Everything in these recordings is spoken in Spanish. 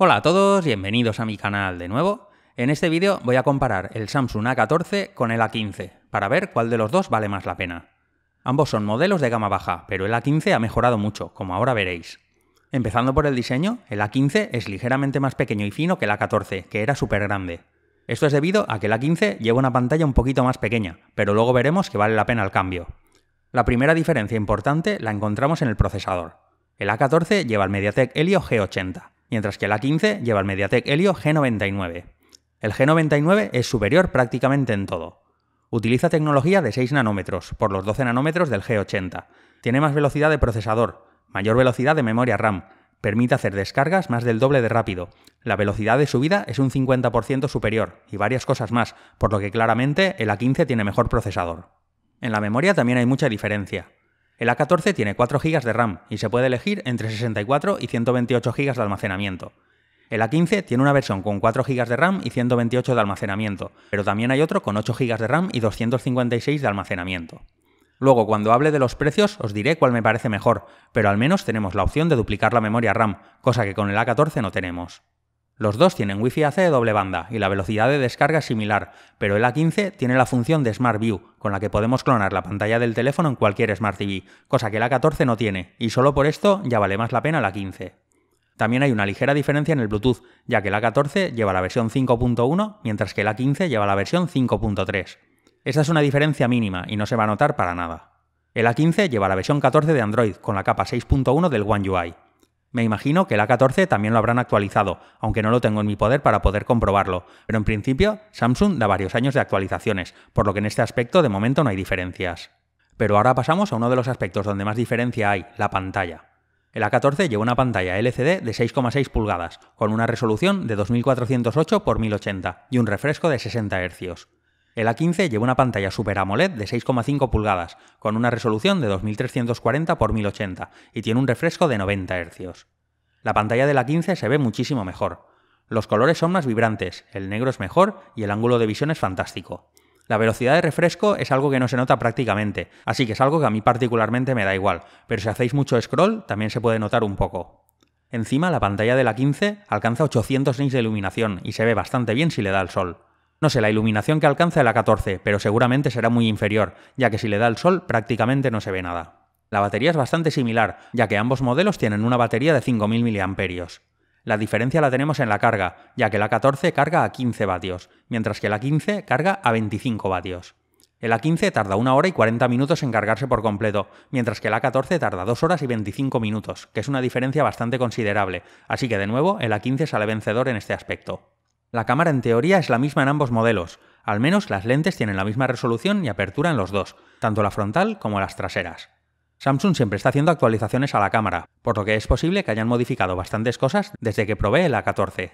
Hola a todos, bienvenidos a mi canal de nuevo. En este vídeo voy a comparar el Samsung A14 con el A15 para ver cuál de los dos vale más la pena. Ambos son modelos de gama baja, pero el A15 ha mejorado mucho, como ahora veréis. Empezando por el diseño, el A15 es ligeramente más pequeño y fino que el A14, que era súper grande. Esto es debido a que el A15 lleva una pantalla un poquito más pequeña, pero luego veremos que vale la pena el cambio. La primera diferencia importante la encontramos en el procesador. El A14 lleva el MediaTek Helio G80, mientras que el a 15 lleva el MediaTek Helio G99. El G99 es superior prácticamente en todo. Utiliza tecnología de 6 nanómetros por los 12 nanómetros del G80. Tiene más velocidad de procesador, mayor velocidad de memoria RAM, permite hacer descargas más del doble de rápido. La velocidad de subida es un 50% superior y varias cosas más, por lo que claramente el A15 tiene mejor procesador. En la memoria también hay mucha diferencia. El A14 tiene 4 GB de RAM y se puede elegir entre 64 y 128 GB de almacenamiento. El A15 tiene una versión con 4 GB de RAM y 128 de almacenamiento, pero también hay otro con 8 GB de RAM y 256 de almacenamiento. Luego, cuando hable de los precios, os diré cuál me parece mejor, pero al menos tenemos la opción de duplicar la memoria RAM, cosa que con el A14 no tenemos. Los dos tienen Wi-Fi AC de doble banda y la velocidad de descarga es similar, pero el A15 tiene la función de Smart View, con la que podemos clonar la pantalla del teléfono en cualquier Smart TV, cosa que el A14 no tiene, y solo por esto ya vale más la pena el A15. También hay una ligera diferencia en el Bluetooth, ya que el A14 lleva la versión 5.1 mientras que el A15 lleva la versión 5.3. Esta es una diferencia mínima y no se va a notar para nada. El A15 lleva la versión 14 de Android con la capa 6.1 del One UI me imagino que la 14 también lo habrán actualizado, aunque no lo tengo en mi poder para poder comprobarlo, pero en principio Samsung da varios años de actualizaciones, por lo que en este aspecto de momento no hay diferencias. Pero ahora pasamos a uno de los aspectos donde más diferencia hay, la pantalla. El A14 lleva una pantalla LCD de 6,6 pulgadas, con una resolución de 2408 x 1080 y un refresco de 60 Hz. El A15 lleva una pantalla Super AMOLED de 6,5 pulgadas, con una resolución de 2340 x 1080 y tiene un refresco de 90 Hz. La pantalla del A15 se ve muchísimo mejor. Los colores son más vibrantes, el negro es mejor y el ángulo de visión es fantástico. La velocidad de refresco es algo que no se nota prácticamente, así que es algo que a mí particularmente me da igual, pero si hacéis mucho scroll también se puede notar un poco. Encima la pantalla de la 15 alcanza 800 nits de iluminación y se ve bastante bien si le da el sol. No sé la iluminación que alcanza el A14, pero seguramente será muy inferior, ya que si le da el sol prácticamente no se ve nada. La batería es bastante similar, ya que ambos modelos tienen una batería de 5.000 mAh. La diferencia la tenemos en la carga, ya que el A14 carga a 15 vatios, mientras que el A15 carga a 25 vatios. El A15 tarda 1 hora y 40 minutos en cargarse por completo, mientras que el A14 tarda 2 horas y 25 minutos, que es una diferencia bastante considerable, así que de nuevo el A15 sale vencedor en este aspecto. La cámara en teoría es la misma en ambos modelos, al menos las lentes tienen la misma resolución y apertura en los dos, tanto la frontal como las traseras. Samsung siempre está haciendo actualizaciones a la cámara, por lo que es posible que hayan modificado bastantes cosas desde que probé el A14.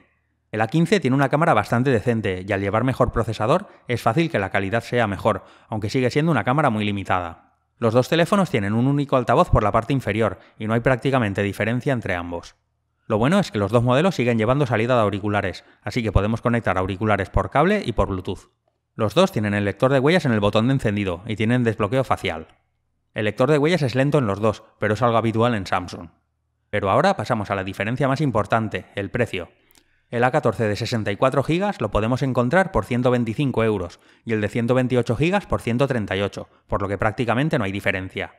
El A15 tiene una cámara bastante decente y al llevar mejor procesador es fácil que la calidad sea mejor, aunque sigue siendo una cámara muy limitada. Los dos teléfonos tienen un único altavoz por la parte inferior y no hay prácticamente diferencia entre ambos. Lo bueno es que los dos modelos siguen llevando salida de auriculares, así que podemos conectar auriculares por cable y por Bluetooth. Los dos tienen el lector de huellas en el botón de encendido y tienen desbloqueo facial. El lector de huellas es lento en los dos, pero es algo habitual en Samsung. Pero ahora pasamos a la diferencia más importante, el precio. El A14 de 64 GB lo podemos encontrar por 125 euros y el de 128 GB por 138, por lo que prácticamente no hay diferencia.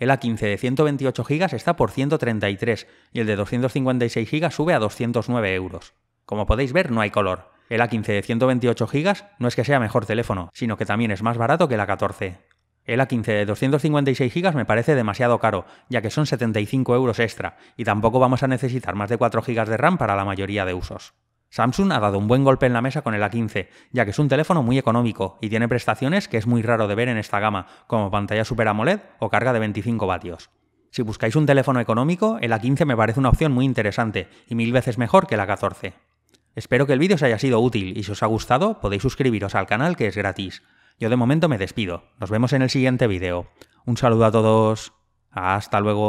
El A15 de 128 GB está por 133 y el de 256 GB sube a 209 euros. Como podéis ver, no hay color. El A15 de 128 GB no es que sea mejor teléfono, sino que también es más barato que el A14. El A15 de 256 GB me parece demasiado caro, ya que son 75 euros extra, y tampoco vamos a necesitar más de 4 GB de RAM para la mayoría de usos. Samsung ha dado un buen golpe en la mesa con el A15, ya que es un teléfono muy económico y tiene prestaciones que es muy raro de ver en esta gama, como pantalla Super AMOLED o carga de 25 vatios. Si buscáis un teléfono económico, el A15 me parece una opción muy interesante y mil veces mejor que el A14. Espero que el vídeo os haya sido útil y si os ha gustado podéis suscribiros al canal que es gratis. Yo de momento me despido, nos vemos en el siguiente vídeo. Un saludo a todos, hasta luego.